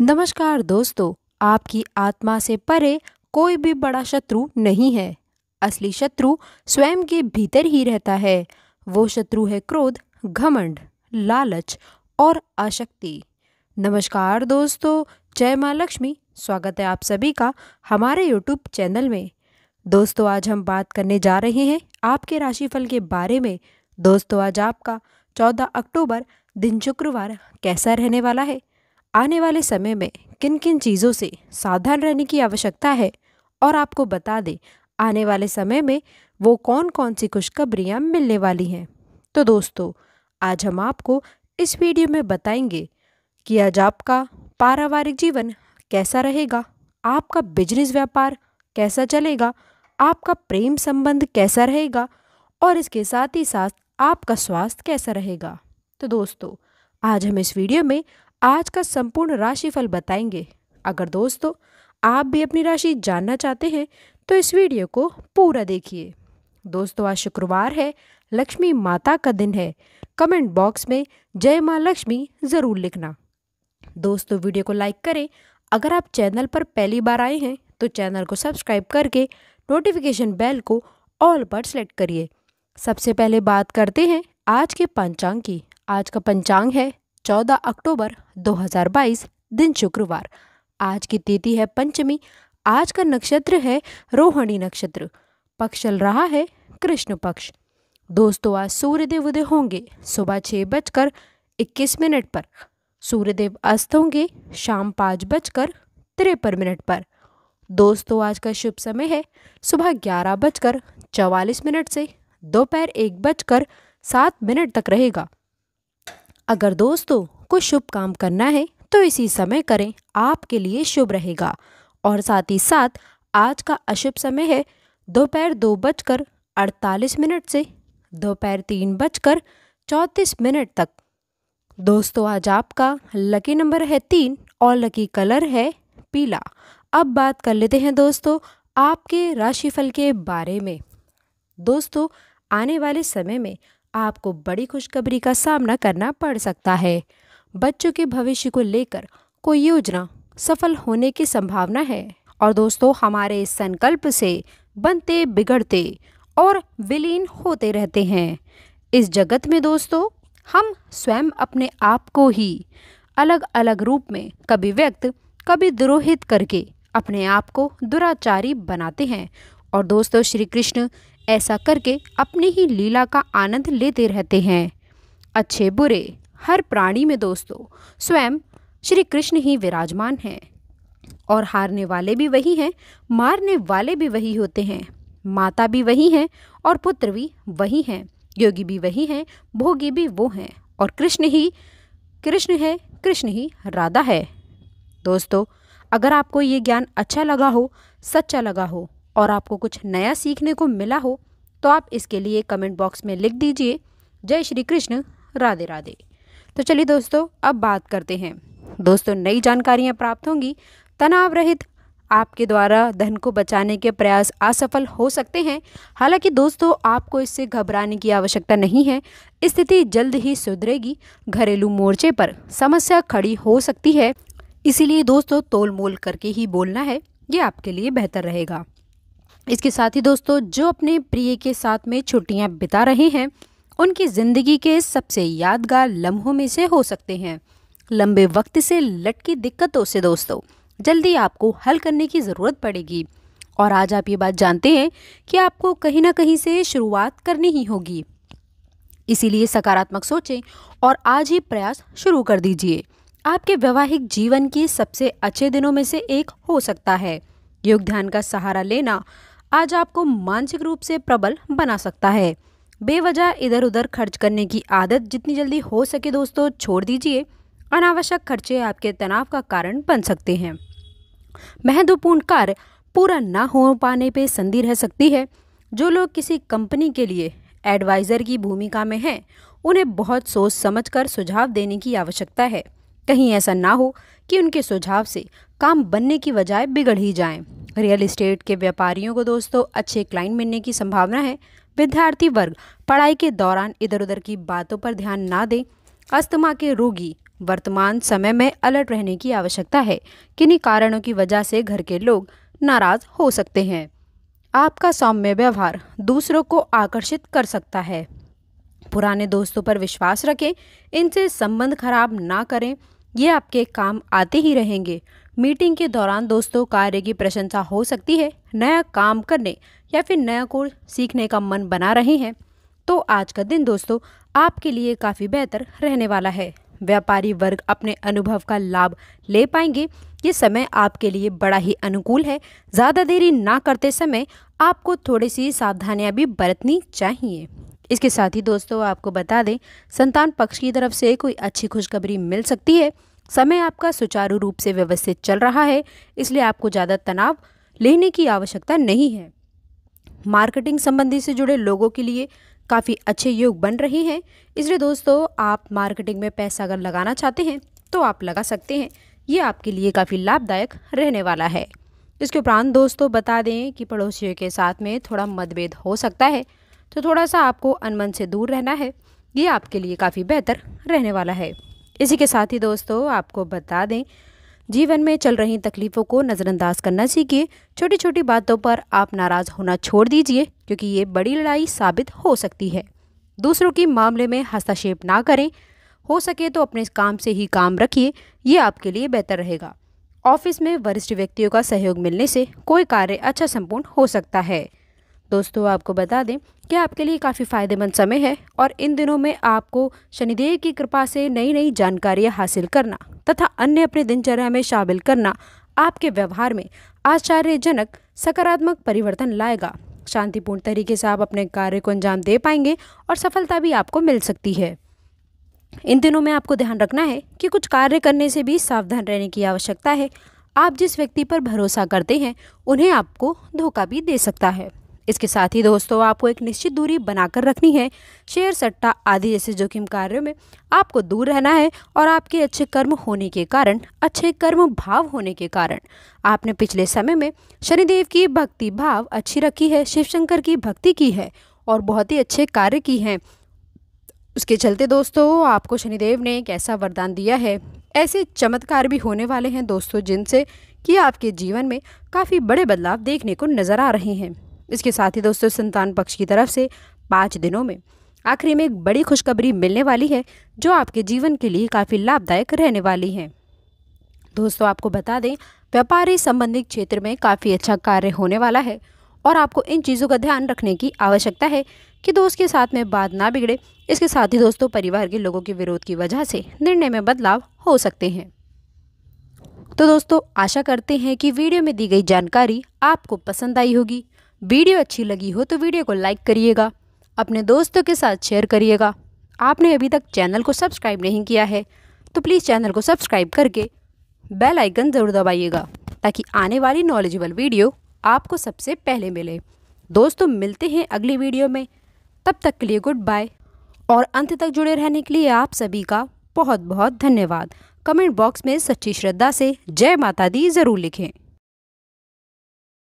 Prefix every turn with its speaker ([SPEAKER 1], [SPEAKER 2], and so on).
[SPEAKER 1] नमस्कार दोस्तों आपकी आत्मा से परे कोई भी बड़ा शत्रु नहीं है असली शत्रु स्वयं के भीतर ही रहता है वो शत्रु है क्रोध घमंड लालच और आशक्ति नमस्कार दोस्तों जय माँ लक्ष्मी स्वागत है आप सभी का हमारे यूट्यूब चैनल में दोस्तों आज हम बात करने जा रहे हैं आपके राशिफल के बारे में दोस्तों आज आपका 14 अक्टूबर दिन शुक्रवार कैसा रहने वाला है आने वाले समय में किन किन चीज़ों से सावधान रहने की आवश्यकता है और आपको बता दें आने वाले समय में वो कौन कौन सी खुशखबरियाँ मिलने वाली हैं तो दोस्तों आज हम आपको इस वीडियो में बताएंगे कि आज आपका पारिवारिक जीवन कैसा रहेगा आपका बिजनेस व्यापार कैसा चलेगा आपका प्रेम संबंध कैसा रहेगा और इसके साथ ही साथ आपका स्वास्थ्य कैसा रहेगा तो दोस्तों आज हम इस वीडियो में आज का संपूर्ण राशिफल बताएंगे अगर दोस्तों आप भी अपनी राशि जानना चाहते हैं तो इस वीडियो को पूरा देखिए दोस्तों आज शुक्रवार है लक्ष्मी माता का दिन है कमेंट बॉक्स में जय माँ लक्ष्मी ज़रूर लिखना दोस्तों वीडियो को लाइक करें अगर आप चैनल पर पहली बार आए हैं तो चैनल को सब्सक्राइब करके नोटिफिकेशन बेल को ऑल पर सेलेक्ट करिए सबसे पहले बात करते हैं आज के पंचांग की आज का पंचांग है 14 अक्टूबर 2022 दिन शुक्रवार आज की तिथि है पंचमी आज का नक्षत्र है रोहिणी नक्षत्र पक्ष चल रहा है कृष्ण पक्ष दोस्तों आज सूर्यदेव उदय होंगे सुबह छः बजकर इक्कीस मिनट पर सूर्यदेव अस्त होंगे शाम पाँच बजकर तिरपन मिनट पर दोस्तों आज का शुभ समय है सुबह ग्यारह बजकर चवालीस मिनट से दोपहर एक बजकर सात मिनट तक रहेगा अगर दोस्तों को शुभ काम करना है तो इसी समय करें आपके लिए शुभ रहेगा और साथ ही साथ आज का अशुभ समय है दोपहर दो, दो बजकर अड़तालीस मिनट से दोपहर तीन बजकर चौंतीस मिनट तक दोस्तों आज आपका लकी नंबर है तीन और लकी कलर है पीला अब बात कर लेते हैं दोस्तों आपके राशिफल के बारे में दोस्तों आने वाले समय में आपको बड़ी खुशखबरी का सामना करना पड़ सकता है बच्चों के भविष्य को लेकर कोई योजना सफल होने की संभावना है और दोस्तों हमारे इस संकल्प से बनते बिगड़ते और विलीन होते रहते हैं इस जगत में दोस्तों हम स्वयं अपने आप को ही अलग अलग रूप में कभी व्यक्त कभी द्रोहित करके अपने आप को दुराचारी बनाते हैं और दोस्तों श्री कृष्ण ऐसा करके अपनी ही लीला का आनंद लेते रहते हैं अच्छे बुरे हर प्राणी में दोस्तों स्वयं श्री कृष्ण ही विराजमान हैं और हारने वाले भी वही हैं मारने वाले भी वही होते हैं माता भी वही हैं और पुत्र भी वही हैं योगी भी वही हैं भोगी भी वो हैं और कृष्ण ही कृष्ण है कृष्ण ही राधा है दोस्तों अगर आपको ये ज्ञान अच्छा लगा हो सच्चा लगा हो और आपको कुछ नया सीखने को मिला हो तो आप इसके लिए कमेंट बॉक्स में लिख दीजिए जय श्री कृष्ण राधे राधे तो चलिए दोस्तों अब बात करते हैं दोस्तों नई जानकारियाँ प्राप्त होंगी तनाव रहित आपके द्वारा धन को बचाने के प्रयास असफल हो सकते हैं हालांकि दोस्तों आपको इससे घबराने की आवश्यकता नहीं है स्थिति जल्द ही सुधरेगी घरेलू मोर्चे पर समस्या खड़ी हो सकती है इसीलिए दोस्तों तोल मोल करके ही बोलना है ये आपके लिए बेहतर रहेगा इसके साथ ही दोस्तों जो अपने प्रिय के साथ में छुट्टियां बिता रहे हैं उनकी ज़िंदगी के सबसे यादगार लम्हों में से हो सकते हैं लंबे वक्त से लटकी दिक्कतों से दोस्तों जल्दी आपको हल करने की ज़रूरत पड़ेगी और आज आप ये बात जानते हैं कि आपको कहीं ना कहीं से शुरुआत करनी ही होगी इसीलिए सकारात्मक सोचें और आज ही प्रयास शुरू कर दीजिए आपके वैवाहिक जीवन के सबसे अच्छे दिनों में से एक हो सकता है योग ध्यान का सहारा लेना आज आपको मानसिक रूप से प्रबल बना सकता है बेवजह इधर उधर खर्च करने की आदत जितनी जल्दी हो सके दोस्तों छोड़ दीजिए अनावश्यक खर्चे आपके तनाव का कारण बन सकते हैं महत्वपूर्ण कार्य पूरा ना हो पाने पे संधि रह सकती है जो लोग किसी कंपनी के लिए एडवाइज़र की भूमिका में हैं उन्हें बहुत सोच समझ कर सुझाव देने की आवश्यकता है कहीं ऐसा ना हो कि उनके सुझाव से काम बनने की बजाय बिगड़ ही जाएं। रियल इस्टेट के व्यापारियों को दोस्तों अच्छे क्लाइंट मिलने की संभावना है विद्यार्थी वर्ग पढ़ाई के दौरान इधर उधर की बातों पर ध्यान ना दें अस्थमा के रोगी वर्तमान समय में अलर्ट रहने की आवश्यकता है किन्हीं कारणों की वजह से घर के लोग नाराज हो सकते हैं आपका सौम्य व्यवहार दूसरों को आकर्षित कर सकता है पुराने दोस्तों पर विश्वास रखें इनसे संबंध खराब ना करें ये आपके काम आते ही रहेंगे मीटिंग के दौरान दोस्तों कार्य की प्रशंसा हो सकती है नया काम करने या फिर नया कोर्स सीखने का मन बना रहे हैं तो आज का दिन दोस्तों आपके लिए काफ़ी बेहतर रहने वाला है व्यापारी वर्ग अपने अनुभव का लाभ ले पाएंगे ये समय आपके लिए बड़ा ही अनुकूल है ज़्यादा देरी ना करते समय आपको थोड़ी सी सावधानियाँ भी बरतनी चाहिए इसके साथ ही दोस्तों आपको बता दें संतान पक्ष की तरफ से कोई अच्छी खुशखबरी मिल सकती है समय आपका सुचारू रूप से व्यवस्थित चल रहा है इसलिए आपको ज़्यादा तनाव लेने की आवश्यकता नहीं है मार्केटिंग संबंधी से जुड़े लोगों के लिए काफ़ी अच्छे योग बन रहे हैं इसलिए दोस्तों आप मार्केटिंग में पैसा अगर लगाना चाहते हैं तो आप लगा सकते हैं ये आपके लिए काफ़ी लाभदायक रहने वाला है इसके उपरांत दोस्तों बता दें कि पड़ोसियों के साथ में थोड़ा मतभेद हो सकता है तो थोड़ा सा आपको अनमन से दूर रहना है ये आपके लिए काफ़ी बेहतर रहने वाला है इसी के साथ ही दोस्तों आपको बता दें जीवन में चल रही तकलीफ़ों को नज़रअंदाज करना सीखिए छोटी छोटी बातों पर आप नाराज़ होना छोड़ दीजिए क्योंकि ये बड़ी लड़ाई साबित हो सकती है दूसरों के मामले में हस्तक्षेप ना करें हो सके तो अपने काम से ही काम रखिए ये आपके लिए बेहतर रहेगा ऑफिस में वरिष्ठ व्यक्तियों का सहयोग मिलने से कोई कार्य अच्छा संपूर्ण हो सकता है दोस्तों आपको बता दें कि आपके लिए काफ़ी फ़ायदेमंद समय है और इन दिनों में आपको शनिदेव की कृपा से नई नई जानकारियाँ हासिल करना तथा अन्य अपने दिनचर्या में शामिल करना आपके व्यवहार में आश्चर्यजनक सकारात्मक परिवर्तन लाएगा शांतिपूर्ण तरीके से आप अपने कार्य को अंजाम दे पाएंगे और सफलता भी आपको मिल सकती है इन दिनों में आपको ध्यान रखना है कि कुछ कार्य करने से भी सावधान रहने की आवश्यकता है आप जिस व्यक्ति पर भरोसा करते हैं उन्हें आपको धोखा भी दे सकता है इसके साथ ही दोस्तों आपको एक निश्चित दूरी बनाकर रखनी है शेयर सट्टा आदि जैसे जोखिम कार्यों में आपको दूर रहना है और आपके अच्छे कर्म होने के कारण अच्छे कर्म भाव होने के कारण आपने पिछले समय में शनिदेव की भक्ति भाव अच्छी रखी है शिव शंकर की भक्ति की है और बहुत ही अच्छे कार्य की हैं उसके चलते दोस्तों आपको शनिदेव ने एक ऐसा वरदान दिया है ऐसे चमत्कार भी होने वाले हैं दोस्तों जिनसे कि आपके जीवन में काफ़ी बड़े बदलाव देखने को नज़र आ रहे हैं इसके साथ ही दोस्तों संतान पक्ष की तरफ से पाँच दिनों में आखिरी में एक बड़ी खुशखबरी मिलने वाली है जो आपके जीवन के लिए काफ़ी लाभदायक रहने वाली है दोस्तों आपको बता दें व्यापारी संबंधित क्षेत्र में काफ़ी अच्छा कार्य होने वाला है और आपको इन चीज़ों का ध्यान रखने की आवश्यकता है कि दोस्त के साथ में बात ना बिगड़े इसके साथ ही दोस्तों परिवार के लोगों के विरोध की वजह से निर्णय में बदलाव हो सकते हैं तो दोस्तों आशा करते हैं कि वीडियो में दी गई जानकारी आपको पसंद आई होगी वीडियो अच्छी लगी हो तो वीडियो को लाइक करिएगा अपने दोस्तों के साथ शेयर करिएगा आपने अभी तक चैनल को सब्सक्राइब नहीं किया है तो प्लीज़ चैनल को सब्सक्राइब करके बेल आइकन ज़रूर दबाइएगा ताकि आने वाली नॉलेजेबल वीडियो आपको सबसे पहले मिले दोस्तों मिलते हैं अगली वीडियो में तब तक के लिए गुड बाय और अंत तक जुड़े रहने के लिए आप सभी का बहुत बहुत धन्यवाद कमेंट बॉक्स में सच्ची श्रद्धा से जय माता दी ज़रूर लिखें